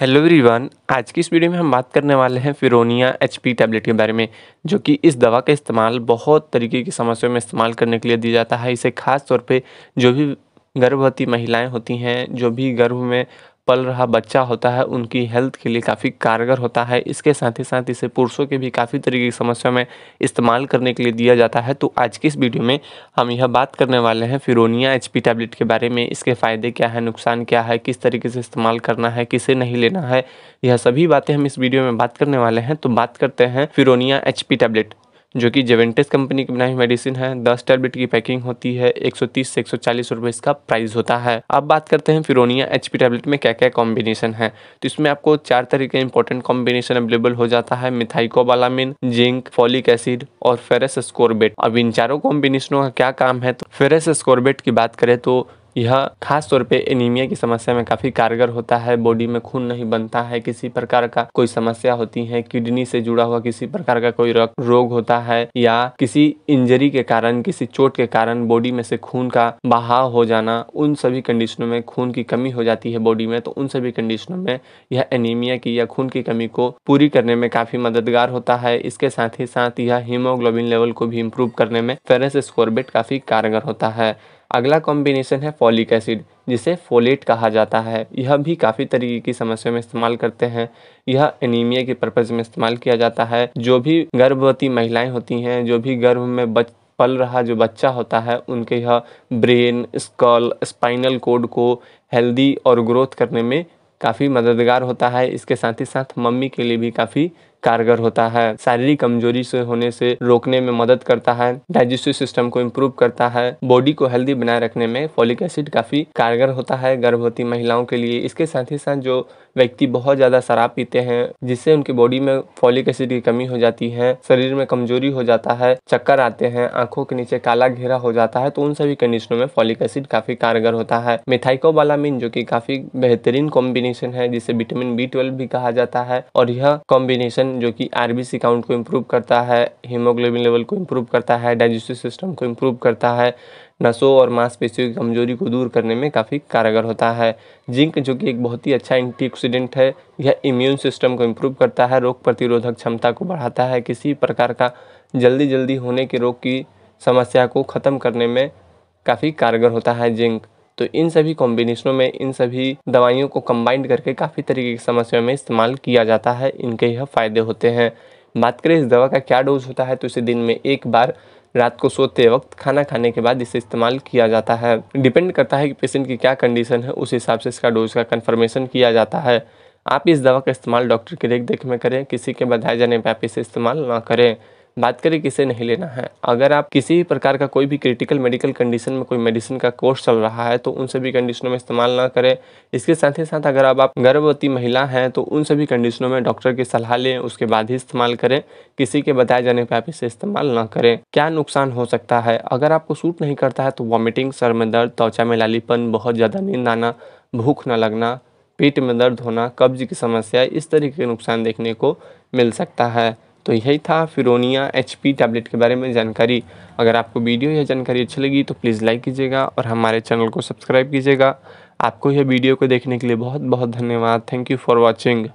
hello everyone आज की इस वीडियो में हम बात करने वाले हैं फिरोनिया एचपी टैबलेट के बारे में जो कि इस दवा का इस्तेमाल बहुत तरीके की समस्याओं में इस्तेमाल करने के लिए दिया जाता है इसे खास तौर पे जो भी गर्भवती महिलाएं होती हैं जो भी गर्भ में पल रहा बच्चा होता है उनकी हेल्थ के लिए काफ़ी कारगर होता है इसके साथ ही साथ इसे पुरुषों के भी काफ़ी तरीके की समस्या में इस्तेमाल करने के लिए दिया जाता है तो आज की इस वीडियो में हम यह बात करने वाले हैं फिरोनिया एच पी टैबलेट के बारे में इसके फ़ायदे क्या है नुकसान क्या है किस तरीके से इस्तेमाल करना है किसे नहीं लेना है यह सभी बातें हम इस वीडियो में बात करने वाले हैं तो बात करते हैं फिरोनिया एच पी टैबलेट जो कि जेवेंटेस कंपनी की बनाई मेडिसिन है दस टैबलेट की पैकिंग होती है 130 से 140 रुपए इसका प्राइस होता है अब बात करते हैं फिरोनिया एचपी टैबलेट में क्या क्या कॉम्बिनेशन है तो इसमें आपको चार तरह के इंपॉर्टेंट कॉम्बिनेशन अवेलेबल हो जाता है मिथाइकोबालामिन जिंक फॉलिक एसिड और फेरस स्कोरबेट अब इन चारों कॉम्बिनेशनों का क्या काम है तो फेरस स्कोरबेट की बात करें तो यह खास तौर पे एनीमिया की समस्या में काफ़ी कारगर होता है बॉडी में खून नहीं बनता है किसी प्रकार का कोई समस्या होती है किडनी से जुड़ा हुआ किसी प्रकार का कोई रोग होता है या किसी इंजरी के कारण किसी चोट के कारण बॉडी में से खून का बहाव हो जाना उन सभी कंडीशनों में खून की कमी हो जाती है बॉडी में तो उन सभी कंडीशनों में यह एनीमिया की या खून की कमी को पूरी करने में काफ़ी मददगार होता है इसके साथ ही साथ यह हीमोग्लोबिन लेवल को भी इम्प्रूव करने में फेरेस स्कोरबेट काफ़ी कारगर होता है अगला कॉम्बिनेशन है फॉलिक एसिड जिसे फोलेट कहा जाता है यह भी काफ़ी तरीके की समस्या में इस्तेमाल करते हैं यह एनीमिया के पर्पज़ में इस्तेमाल किया जाता है जो भी गर्भवती महिलाएं होती हैं जो भी गर्भ में बच पल रहा जो बच्चा होता है उनके यह ब्रेन स्कॉल स्पाइनल कोड को हेल्दी और ग्रोथ करने में काफ़ी मददगार होता है इसके साथ ही साथ मम्मी के लिए भी काफ़ी कारगर होता है शारीरिक कमजोरी से होने से रोकने में मदद करता है डाइजेस्टिव सिस्टम को इम्प्रूव करता है बॉडी को हेल्दी बनाए रखने में फॉलिक एसिड काफ़ी कारगर होता है गर्भवती महिलाओं के लिए इसके साथ ही साथ जो व्यक्ति बहुत ज़्यादा शराब पीते हैं जिससे उनकी बॉडी में फॉलिक एसिड की कमी हो जाती है शरीर में कमजोरी हो जाता है चक्कर आते हैं आंखों के नीचे काला घेरा हो जाता है तो उन सभी कंडीशनों में फॉलिक एसिड काफ़ी कारगर होता है मिथाइकोबालामिन जो कि काफ़ी बेहतरीन कॉम्बिनेशन है जिसे विटामिन बी ट्वेल्व भी कहा जाता है और यह कॉम्बिनेशन जो कि आरबीसी काउंट को इम्प्रूव करता है हीमोग्लोबिन लेवल को इम्प्रूव करता है डाइजेस्टिव सिस्टम को इम्प्रूव करता है नसों और मांसपेशियों की कमजोरी को दूर करने में काफ़ी कारगर होता है जिंक जो कि एक बहुत ही अच्छा एंटीऑक्सीडेंट है यह इम्यून सिस्टम को इम्प्रूव करता है रोग प्रतिरोधक क्षमता को बढ़ाता है किसी प्रकार का जल्दी जल्दी होने के रोग की समस्या को ख़त्म करने में काफ़ी कारगर होता है जिंक तो इन सभी कॉम्बिनेशनों में इन सभी दवाइयों को कंबाइंड करके काफ़ी तरीके की समस्याओं में इस्तेमाल किया जाता है इनके यह फ़ायदे होते हैं बात करें इस दवा का क्या डोज होता है तो इसे दिन में एक बार रात को सोते वक्त खाना खाने के बाद इसे इस्तेमाल किया जाता है डिपेंड करता है कि पेशेंट की क्या कंडीशन है उस हिसाब से इसका डोज का कन्फर्मेशन किया जाता है आप इस दवा का इस्तेमाल डॉक्टर की देख में करें किसी के बताए जाने पर आप इसे इस्तेमाल ना करें बात करें किसे नहीं लेना है अगर आप किसी भी प्रकार का कोई भी क्रिटिकल मेडिकल कंडीशन में कोई मेडिसिन का कोर्स चल रहा है तो उन सभी कंडीशनों में इस्तेमाल ना करें इसके साथ ही साथ अगर आप गर्भवती महिला हैं तो उन सभी कंडीशनों में डॉक्टर की सलाह लें उसके बाद ही इस्तेमाल करें किसी के बताए जाने पर आप इसे इस्तेमाल ना करें क्या नुकसान हो सकता है अगर आपको सूट नहीं करता है तो वॉमिटिंग सर में दर्द त्वचा में लालीपन बहुत ज़्यादा नींद आना भूख न लगना पेट में दर्द होना कब्ज की समस्या इस तरीके के नुकसान देखने को मिल सकता है तो यही था फिरोनिया एच पी टैबलेट के बारे में जानकारी अगर आपको वीडियो या जानकारी अच्छी लगी तो प्लीज़ लाइक कीजिएगा और हमारे चैनल को सब्सक्राइब कीजिएगा आपको यह वीडियो को देखने के लिए बहुत बहुत धन्यवाद थैंक यू फॉर वॉचिंग